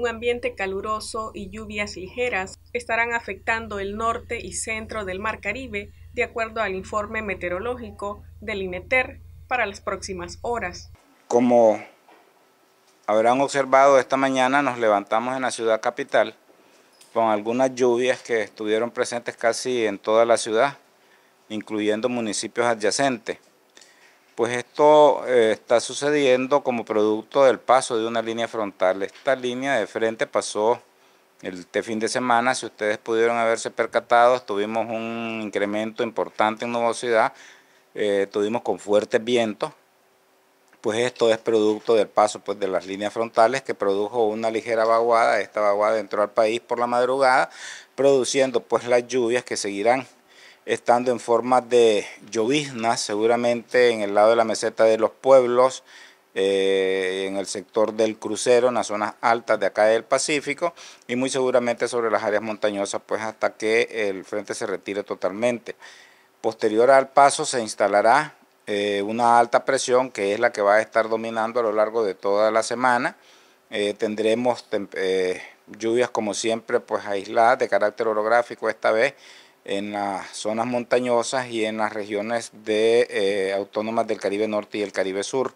Un ambiente caluroso y lluvias ligeras estarán afectando el norte y centro del Mar Caribe, de acuerdo al informe meteorológico del INETER para las próximas horas. Como habrán observado esta mañana, nos levantamos en la ciudad capital con algunas lluvias que estuvieron presentes casi en toda la ciudad, incluyendo municipios adyacentes pues esto eh, está sucediendo como producto del paso de una línea frontal. Esta línea de frente pasó este fin de semana, si ustedes pudieron haberse percatado, tuvimos un incremento importante en nubosidad, eh, tuvimos con fuertes vientos, pues esto es producto del paso pues, de las líneas frontales que produjo una ligera vaguada, esta vaguada entró al país por la madrugada, produciendo pues las lluvias que seguirán estando en forma de lloviznas, seguramente en el lado de la meseta de los pueblos, eh, en el sector del crucero, en las zonas altas de acá del Pacífico y muy seguramente sobre las áreas montañosas, pues hasta que el frente se retire totalmente. Posterior al paso se instalará eh, una alta presión que es la que va a estar dominando a lo largo de toda la semana. Eh, tendremos lluvias como siempre, pues aisladas de carácter orográfico esta vez en las zonas montañosas y en las regiones de, eh, autónomas del Caribe Norte y el Caribe Sur.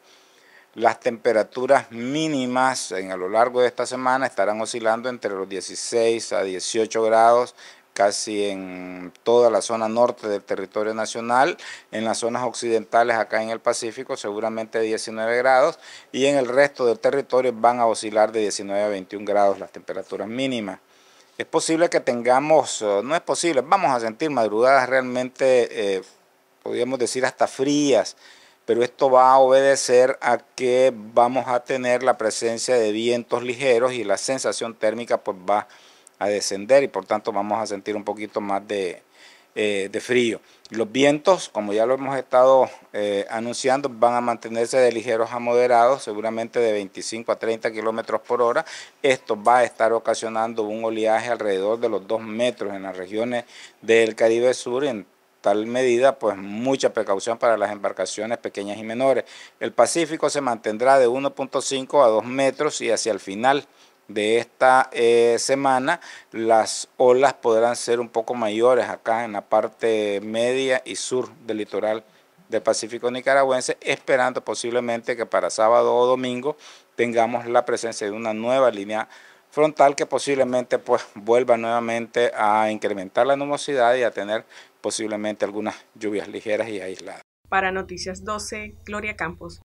Las temperaturas mínimas en, a lo largo de esta semana estarán oscilando entre los 16 a 18 grados casi en toda la zona norte del territorio nacional, en las zonas occidentales acá en el Pacífico seguramente 19 grados y en el resto del territorio van a oscilar de 19 a 21 grados las temperaturas mínimas es posible que tengamos, no es posible, vamos a sentir madrugadas realmente, eh, podríamos decir, hasta frías, pero esto va a obedecer a que vamos a tener la presencia de vientos ligeros y la sensación térmica pues va a descender y por tanto vamos a sentir un poquito más de, eh, de frío. Los vientos, como ya lo hemos estado eh, anunciando, van a mantenerse de ligeros a moderados, seguramente de 25 a 30 kilómetros por hora. Esto va a estar ocasionando un oleaje alrededor de los 2 metros en las regiones del Caribe Sur, en tal medida, pues mucha precaución para las embarcaciones pequeñas y menores. El Pacífico se mantendrá de 1.5 a 2 metros y hacia el final de esta eh, semana las olas podrán ser un poco mayores acá en la parte media y sur del litoral del Pacífico nicaragüense, esperando posiblemente que para sábado o domingo tengamos la presencia de una nueva línea frontal que posiblemente pues vuelva nuevamente a incrementar la nubosidad y a tener posiblemente algunas lluvias ligeras y aisladas. Para Noticias 12, Gloria Campos.